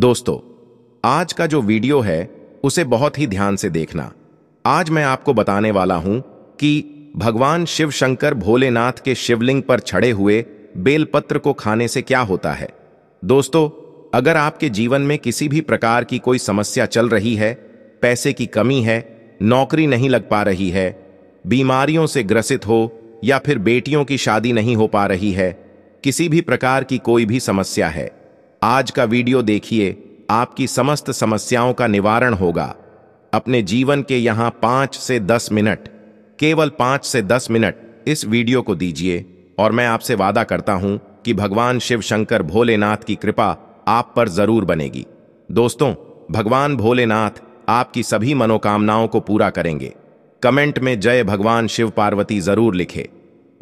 दोस्तों आज का जो वीडियो है उसे बहुत ही ध्यान से देखना आज मैं आपको बताने वाला हूं कि भगवान शिव शंकर भोलेनाथ के शिवलिंग पर छड़े हुए बेलपत्र को खाने से क्या होता है दोस्तों अगर आपके जीवन में किसी भी प्रकार की कोई समस्या चल रही है पैसे की कमी है नौकरी नहीं लग पा रही है बीमारियों से ग्रसित हो या फिर बेटियों की शादी नहीं हो पा रही है किसी भी प्रकार की कोई भी समस्या है आज का वीडियो देखिए आपकी समस्त समस्याओं का निवारण होगा अपने जीवन के यहाँ पाँच से दस मिनट केवल पाँच से दस मिनट इस वीडियो को दीजिए और मैं आपसे वादा करता हूँ कि भगवान शिव शंकर भोलेनाथ की कृपा आप पर जरूर बनेगी दोस्तों भगवान भोलेनाथ आपकी सभी मनोकामनाओं को पूरा करेंगे कमेंट में जय भगवान शिव पार्वती जरूर लिखे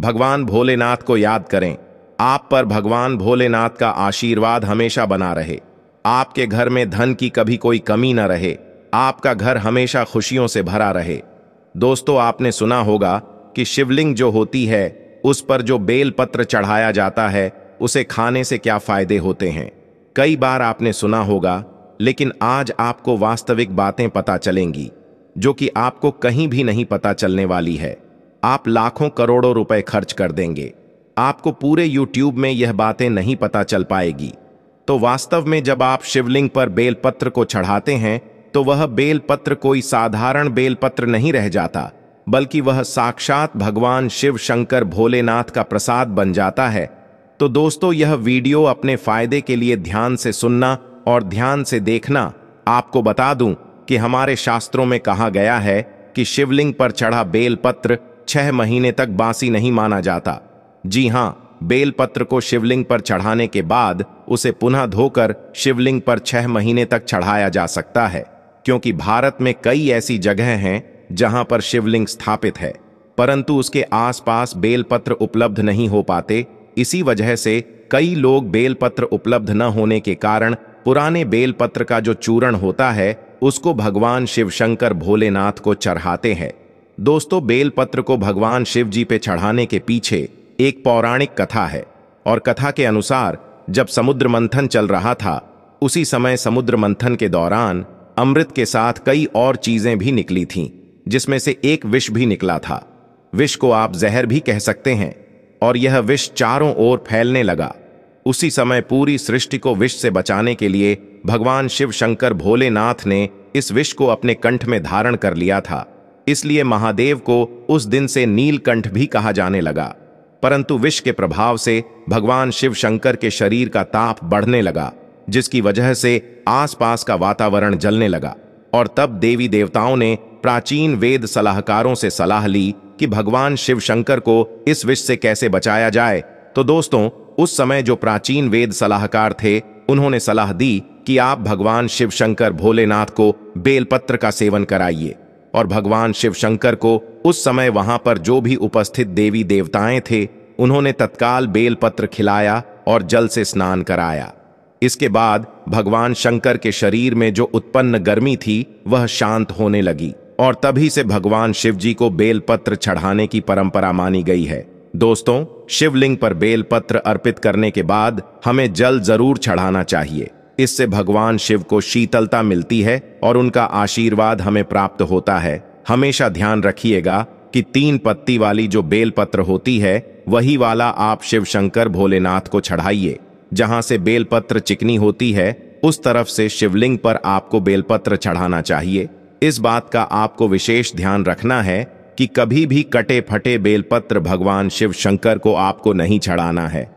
भगवान भोलेनाथ को याद करें आप पर भगवान भोलेनाथ का आशीर्वाद हमेशा बना रहे आपके घर में धन की कभी कोई कमी न रहे आपका घर हमेशा खुशियों से भरा रहे दोस्तों आपने सुना होगा कि शिवलिंग जो होती है उस पर जो बेल पत्र चढ़ाया जाता है उसे खाने से क्या फायदे होते हैं कई बार आपने सुना होगा लेकिन आज आपको वास्तविक बातें पता चलेंगी जो कि आपको कहीं भी नहीं पता चलने वाली है आप लाखों करोड़ों रुपए खर्च कर देंगे आपको पूरे YouTube में यह बातें नहीं पता चल पाएगी तो वास्तव में जब आप शिवलिंग पर बेलपत्र को चढ़ाते हैं तो वह बेलपत्र कोई साधारण बेलपत्र नहीं रह जाता बल्कि वह साक्षात भगवान शिव शंकर भोलेनाथ का प्रसाद बन जाता है तो दोस्तों यह वीडियो अपने फायदे के लिए ध्यान से सुनना और ध्यान से देखना आपको बता दूं कि हमारे शास्त्रों में कहा गया है कि शिवलिंग पर चढ़ा बेलपत्र छह महीने तक बासी नहीं माना जाता जी हाँ बेलपत्र को शिवलिंग पर चढ़ाने के बाद उसे पुनः धोकर शिवलिंग पर छह महीने तक चढ़ाया जा सकता है क्योंकि भारत में कई ऐसी जगह हैं जहां पर शिवलिंग स्थापित है परंतु उसके आसपास बेलपत्र उपलब्ध नहीं हो पाते इसी वजह से कई लोग बेलपत्र उपलब्ध न होने के कारण पुराने बेलपत्र का जो चूरण होता है उसको भगवान शिव शंकर भोलेनाथ को चढ़ाते हैं दोस्तों बेलपत्र को भगवान शिव जी पे चढ़ाने के पीछे एक पौराणिक कथा है और कथा के अनुसार जब समुद्र मंथन चल रहा था उसी समय समुद्र मंथन के दौरान अमृत के साथ कई और चीजें भी निकली थीं जिसमें से एक विष भी निकला था विष को आप जहर भी कह सकते हैं और यह विष चारों ओर फैलने लगा उसी समय पूरी सृष्टि को विष से बचाने के लिए भगवान शिव शंकर भोलेनाथ ने इस विष को अपने कंठ में धारण कर लिया था इसलिए महादेव को उस दिन से नीलकंठ भी कहा जाने लगा परंतु विष के प्रभाव से भगवान शिव शंकर के शरीर का ताप बढ़ने लगा जिसकी वजह से आसपास का वातावरण जलने लगा और तब देवी देवताओं ने प्राचीन वेद सलाहकारों से सलाह ली कि भगवान शिव शंकर को इस विष से कैसे बचाया जाए तो दोस्तों उस समय जो प्राचीन वेद सलाहकार थे उन्होंने सलाह दी कि आप भगवान शिव शंकर भोलेनाथ को बेलपत्र का सेवन कराइए और भगवान शिव शंकर को उस समय वहां पर जो भी उपस्थित देवी देवताएं थे उन्होंने तत्काल बेलपत्र खिलाया और जल से स्नान कराया इसके बाद भगवान शंकर के शरीर में जो उत्पन्न गर्मी थी वह शांत होने लगी और तभी से भगवान शिव जी को बेलपत्र चढ़ाने की परंपरा मानी गई है दोस्तों शिवलिंग पर बेलपत्र अर्पित करने के बाद हमें जल जरूर चढ़ाना चाहिए इससे भगवान शिव को शीतलता मिलती है और उनका आशीर्वाद हमें प्राप्त होता है हमेशा ध्यान रखिएगा कि तीन पत्ती वाली जो बेलपत्र होती है वही वाला आप शिव शंकर भोलेनाथ को चढ़ाइए जहां से बेलपत्र चिकनी होती है उस तरफ से शिवलिंग पर आपको बेलपत्र चढ़ाना चाहिए इस बात का आपको विशेष ध्यान रखना है कि कभी भी कटे फटे बेलपत्र भगवान शिव शंकर को आपको नहीं चढ़ाना है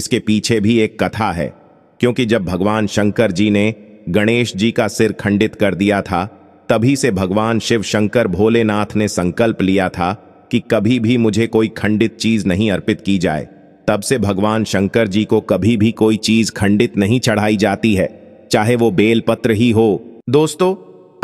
इसके पीछे भी एक कथा है क्योंकि जब भगवान शंकर जी ने गणेश जी का सिर खंडित कर दिया था तभी से भगवान शिव शंकर भोलेनाथ ने संकल्प लिया था कि कभी भी मुझे कोई खंडित चीज नहीं अर्पित की जाए तब से भगवान शंकर जी को कभी भी कोई चीज खंडित नहीं चढ़ाई जाती है चाहे वो बेलपत्र ही हो दोस्तों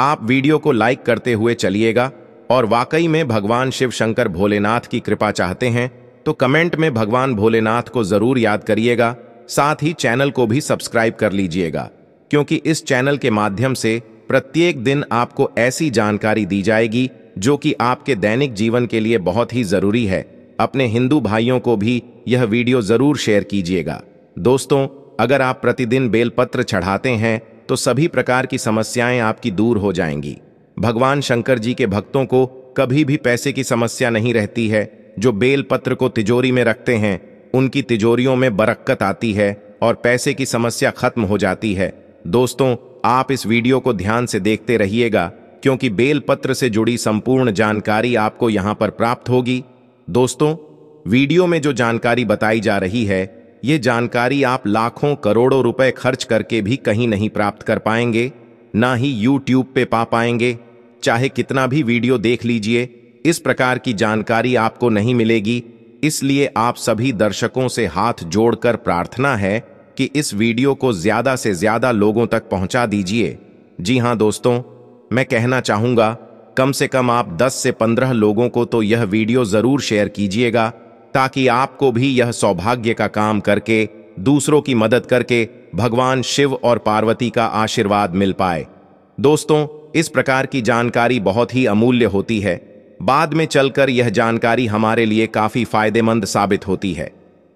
आप वीडियो को लाइक करते हुए चलिएगा और वाकई में भगवान शिव शंकर भोलेनाथ की कृपा चाहते हैं तो कमेंट में भगवान भोलेनाथ को जरूर याद करिएगा साथ ही चैनल को भी सब्सक्राइब कर लीजिएगा क्योंकि इस चैनल के माध्यम से प्रत्येक दिन आपको ऐसी जानकारी दी जाएगी जो कि आपके दैनिक जीवन के लिए बहुत ही ज़रूरी है अपने हिंदू भाइयों को भी यह वीडियो ज़रूर शेयर कीजिएगा दोस्तों अगर आप प्रतिदिन बेलपत्र चढ़ाते हैं तो सभी प्रकार की समस्याएं आपकी दूर हो जाएंगी भगवान शंकर जी के भक्तों को कभी भी पैसे की समस्या नहीं रहती है जो बेलपत्र को तिजोरी में रखते हैं उनकी तिजोरियों में बरक्कत आती है और पैसे की समस्या खत्म हो जाती है दोस्तों आप इस वीडियो को ध्यान से देखते रहिएगा क्योंकि बेलपत्र से जुड़ी संपूर्ण जानकारी आपको यहां पर प्राप्त होगी दोस्तों वीडियो में जो जानकारी बताई जा रही है ये जानकारी आप लाखों करोड़ों रुपए खर्च करके भी कहीं नहीं प्राप्त कर पाएंगे ना ही यूट्यूब पे पा पाएंगे चाहे कितना भी वीडियो देख लीजिए इस प्रकार की जानकारी आपको नहीं मिलेगी इसलिए आप सभी दर्शकों से हाथ जोड़कर प्रार्थना है कि इस वीडियो को ज़्यादा से ज़्यादा लोगों तक पहुंचा दीजिए जी हाँ दोस्तों मैं कहना चाहूंगा कम से कम आप 10 से 15 लोगों को तो यह वीडियो ज़रूर शेयर कीजिएगा ताकि आपको भी यह सौभाग्य का काम करके दूसरों की मदद करके भगवान शिव और पार्वती का आशीर्वाद मिल पाए दोस्तों इस प्रकार की जानकारी बहुत ही अमूल्य होती है बाद में चलकर यह जानकारी हमारे लिए काफी फायदेमंद साबित होती है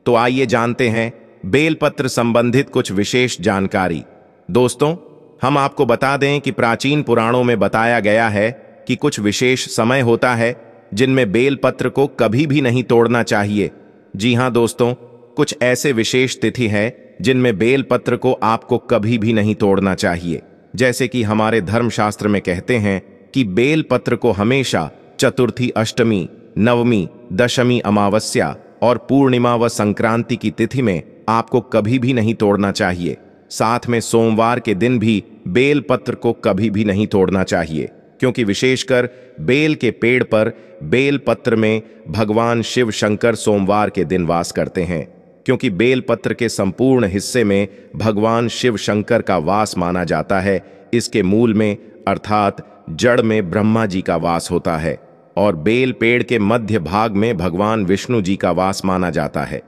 तो आइए जानते हैं बेलपत्र संबंधित कुछ विशेष जानकारी दोस्तों हम आपको बता दें कि प्राचीन पुराणों में बताया गया है कि कुछ विशेष समय होता है जिनमें बेलपत्र को कभी भी नहीं तोड़ना चाहिए जी हां दोस्तों कुछ ऐसे विशेष तिथि हैं जिनमें बेलपत्र को आपको कभी भी नहीं तोड़ना चाहिए जैसे कि हमारे धर्मशास्त्र में कहते हैं कि बेलपत्र को हमेशा चतुर्थी अष्टमी नवमी दशमी अमावस्या और पूर्णिमा व संक्रांति की तिथि में आपको कभी भी नहीं तोड़ना चाहिए साथ में सोमवार के दिन भी बेल पत्र को कभी भी नहीं तोड़ना चाहिए क्योंकि विशेषकर बेल के पेड़ पर बेल पत्र में भगवान शिव शंकर सोमवार के दिन वास करते हैं क्योंकि बेल पत्र के संपूर्ण हिस्से में भगवान शिव शंकर का वास माना जाता है इसके मूल में अर्थात जड़ में ब्रह्मा जी का वास होता है और बेल पेड़ के मध्य भाग में भगवान विष्णु जी का वास माना जाता है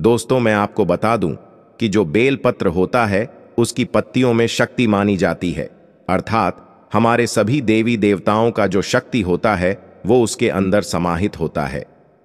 दोस्तों मैं आपको बता दूं कि जो बेल पत्र होता है उसकी पत्तियों में शक्ति मानी जाती है अर्थात हमारे सभी देवी देवताओं का जो शक्ति होता है वो उसके अंदर समाहित होता है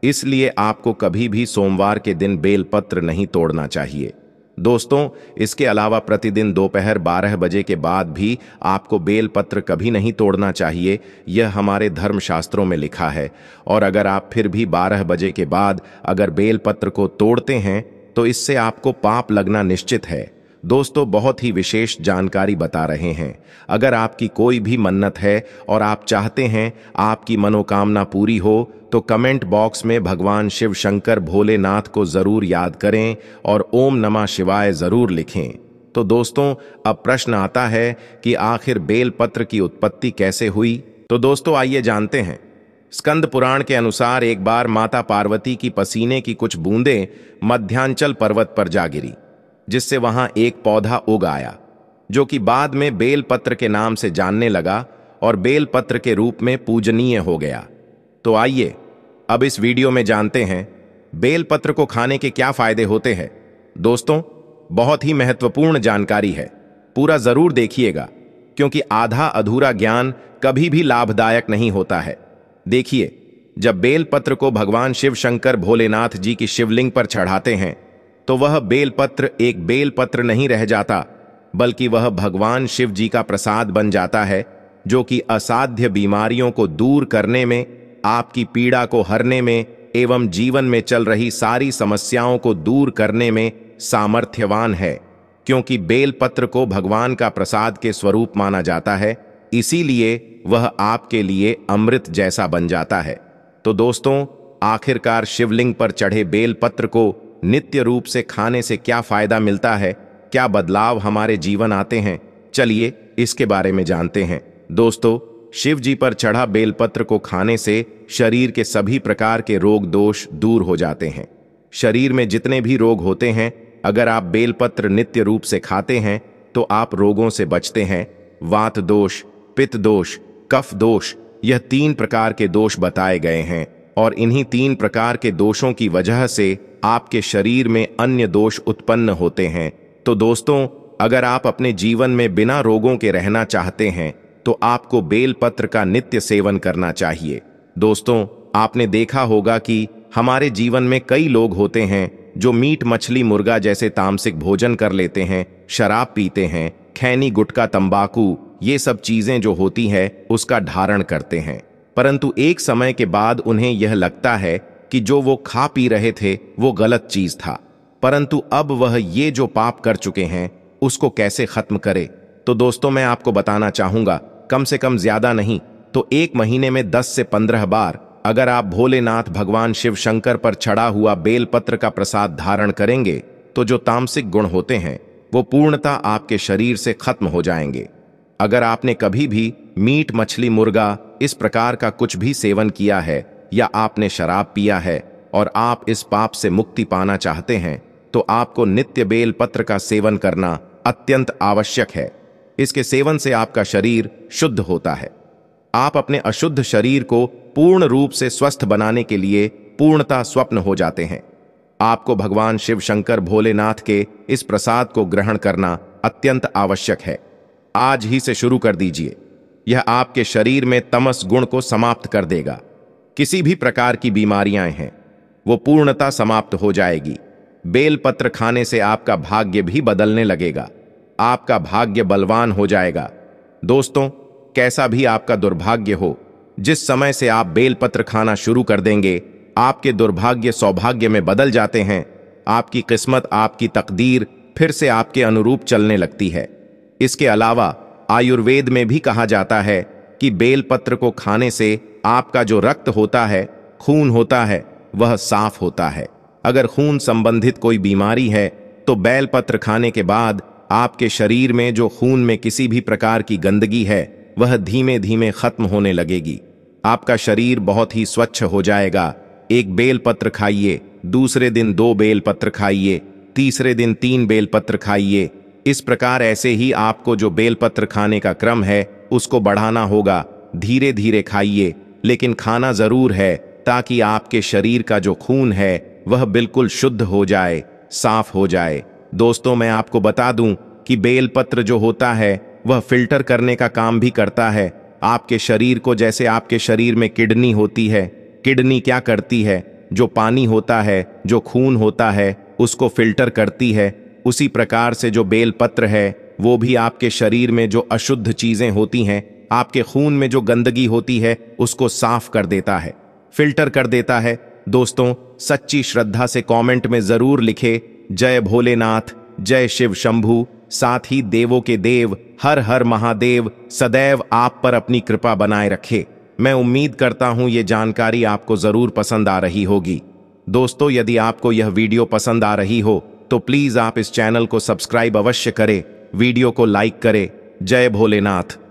इसलिए आपको कभी भी सोमवार के दिन बेलपत्र नहीं तोड़ना चाहिए दोस्तों इसके अलावा प्रतिदिन दोपहर 12 बजे के बाद भी आपको बेलपत्र कभी नहीं तोड़ना चाहिए यह हमारे धर्मशास्त्रों में लिखा है और अगर आप फिर भी 12 बजे के बाद अगर बेलपत्र को तोड़ते हैं तो इससे आपको पाप लगना निश्चित है दोस्तों बहुत ही विशेष जानकारी बता रहे हैं अगर आपकी कोई भी मन्नत है और आप चाहते हैं आपकी मनोकामना पूरी हो तो कमेंट बॉक्स में भगवान शिव शंकर भोलेनाथ को जरूर याद करें और ओम नमः शिवाय जरूर लिखें तो दोस्तों अब प्रश्न आता है कि आखिर बेलपत्र की उत्पत्ति कैसे हुई तो दोस्तों आइए जानते हैं स्कंद पुराण के अनुसार एक बार माता पार्वती की पसीने की कुछ बूंदें मध्यांचल पर्वत पर जा गिरी जिससे वहां एक पौधा उग आया जो कि बाद में बेलपत्र के नाम से जानने लगा और बेलपत्र के रूप में पूजनीय हो गया तो आइए अब इस वीडियो में जानते हैं बेलपत्र को खाने के क्या फायदे होते हैं दोस्तों बहुत ही महत्वपूर्ण जानकारी है पूरा जरूर देखिएगा क्योंकि आधा अधूरा ज्ञान कभी भी लाभदायक नहीं होता है देखिए जब बेलपत्र को भगवान शिव शंकर भोलेनाथ जी की शिवलिंग पर चढ़ाते हैं तो वह बेलपत्र एक बेलपत्र नहीं रह जाता बल्कि वह भगवान शिव जी का प्रसाद बन जाता है जो कि असाध्य बीमारियों को दूर करने में आपकी पीड़ा को हरने में एवं जीवन में चल रही सारी समस्याओं को दूर करने में सामर्थ्यवान है क्योंकि बेलपत्र को भगवान का प्रसाद के स्वरूप माना जाता है इसीलिए वह आपके लिए अमृत जैसा बन जाता है तो दोस्तों आखिरकार शिवलिंग पर चढ़े बेलपत्र को नित्य रूप से खाने से क्या फायदा मिलता है क्या बदलाव हमारे जीवन आते हैं चलिए इसके बारे में जानते हैं दोस्तों शिव जी पर चढ़ा बेलपत्र को खाने से शरीर के सभी प्रकार के रोग दोष दूर हो जाते हैं शरीर में जितने भी रोग होते हैं अगर आप बेलपत्र नित्य रूप से खाते हैं तो आप रोगों से बचते हैं वात दोष पित्त दोष कफ दोष यह तीन प्रकार के दोष बताए गए हैं और इन्हीं तीन प्रकार के दोषों की वजह से आपके शरीर में अन्य दोष उत्पन्न होते हैं तो दोस्तों अगर आप अपने जीवन में बिना रोगों के रहना चाहते हैं तो आपको बेलपत्र का नित्य सेवन करना चाहिए दोस्तों आपने देखा होगा कि हमारे जीवन में कई लोग होते हैं जो मीट मछली मुर्गा जैसे तामसिक भोजन कर लेते हैं शराब पीते हैं खैनी गुटका तंबाकू ये सब चीजें जो होती है उसका धारण करते हैं परंतु एक समय के बाद उन्हें यह लगता है कि जो वो खा पी रहे थे वो गलत चीज था परंतु अब वह ये जो पाप कर चुके हैं उसको कैसे खत्म करे तो दोस्तों मैं आपको बताना चाहूंगा कम से कम ज्यादा नहीं तो एक महीने में 10 से 15 बार अगर आप भोलेनाथ भगवान शिव शंकर पर चढ़ा हुआ बेलपत्र का प्रसाद धारण करेंगे तो जो तामसिक गुण होते हैं वो पूर्णता आपके शरीर से खत्म हो जाएंगे अगर आपने कभी भी मीट मछली मुर्गा इस प्रकार का कुछ भी सेवन किया है या आपने शराब पिया है और आप इस पाप से मुक्ति पाना चाहते हैं तो आपको नित्य बेल पत्र का सेवन करना अत्यंत आवश्यक है इसके सेवन से आपका शरीर शुद्ध होता है आप अपने अशुद्ध शरीर को पूर्ण रूप से स्वस्थ बनाने के लिए पूर्णता स्वप्न हो जाते हैं आपको भगवान शिव शंकर भोलेनाथ के इस प्रसाद को ग्रहण करना अत्यंत आवश्यक है आज ही से शुरू कर दीजिए यह आपके शरीर में तमस गुण को समाप्त कर देगा किसी भी प्रकार की बीमारियां हैं वो पूर्णता समाप्त हो जाएगी बेलपत्र खाने से आपका भाग्य भी बदलने लगेगा आपका भाग्य बलवान हो जाएगा दोस्तों कैसा भी आपका दुर्भाग्य हो जिस समय से आप बेलपत्र खाना शुरू कर देंगे आपके दुर्भाग्य सौभाग्य में बदल जाते हैं आपकी किस्मत आपकी तकदीर फिर से आपके अनुरूप चलने लगती है इसके अलावा आयुर्वेद में भी कहा जाता है कि बेलपत्र को खाने से आपका जो रक्त होता है खून होता है वह साफ होता है अगर खून संबंधित कोई बीमारी है तो बेलपत्र खाने के बाद आपके शरीर में जो खून में किसी भी प्रकार की गंदगी है वह धीमे धीमे खत्म होने लगेगी आपका शरीर बहुत ही स्वच्छ हो जाएगा एक बेलपत्र खाइए दूसरे दिन दो बेलपत्र खाइए तीसरे दिन तीन बेलपत्र खाइए इस प्रकार ऐसे ही आपको जो बेलपत्र खाने का क्रम है उसको बढ़ाना होगा धीरे धीरे खाइए लेकिन खाना जरूर है ताकि आपके शरीर का जो खून है वह बिल्कुल शुद्ध हो जाए साफ हो जाए दोस्तों मैं आपको बता दूं कि बेलपत्र जो होता है वह फिल्टर करने का काम भी करता है आपके शरीर को जैसे आपके शरीर में किडनी होती है किडनी क्या करती है जो पानी होता है जो खून होता है उसको फिल्टर करती है उसी प्रकार से जो बेलपत्र है वो भी आपके शरीर में जो अशुद्ध चीजें होती हैं आपके खून में जो गंदगी होती है उसको साफ कर देता है फिल्टर कर देता है दोस्तों सच्ची श्रद्धा से कमेंट में जरूर लिखे जय भोलेनाथ जय शिव शंभु साथ ही देवों के देव हर हर महादेव सदैव आप पर अपनी कृपा बनाए रखे मैं उम्मीद करता हूं ये जानकारी आपको जरूर पसंद आ रही होगी दोस्तों यदि आपको यह वीडियो पसंद आ रही हो तो प्लीज आप इस चैनल को सब्सक्राइब अवश्य करें वीडियो को लाइक करें जय भोलेनाथ